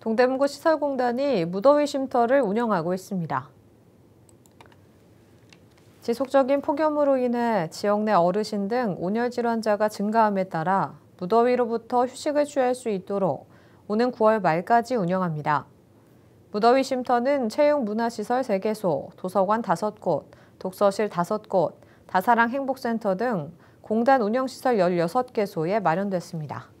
동대문구 시설공단이 무더위 쉼터를 운영하고 있습니다. 지속적인 폭염으로 인해 지역 내 어르신 등 온열 질환자가 증가함에 따라 무더위로부터 휴식을 취할 수 있도록 오는 9월 말까지 운영합니다. 무더위 쉼터는 체육문화시설 3개소, 도서관 5곳, 독서실 5곳, 다사랑 행복센터 등 공단 운영시설 16개소에 마련됐습니다.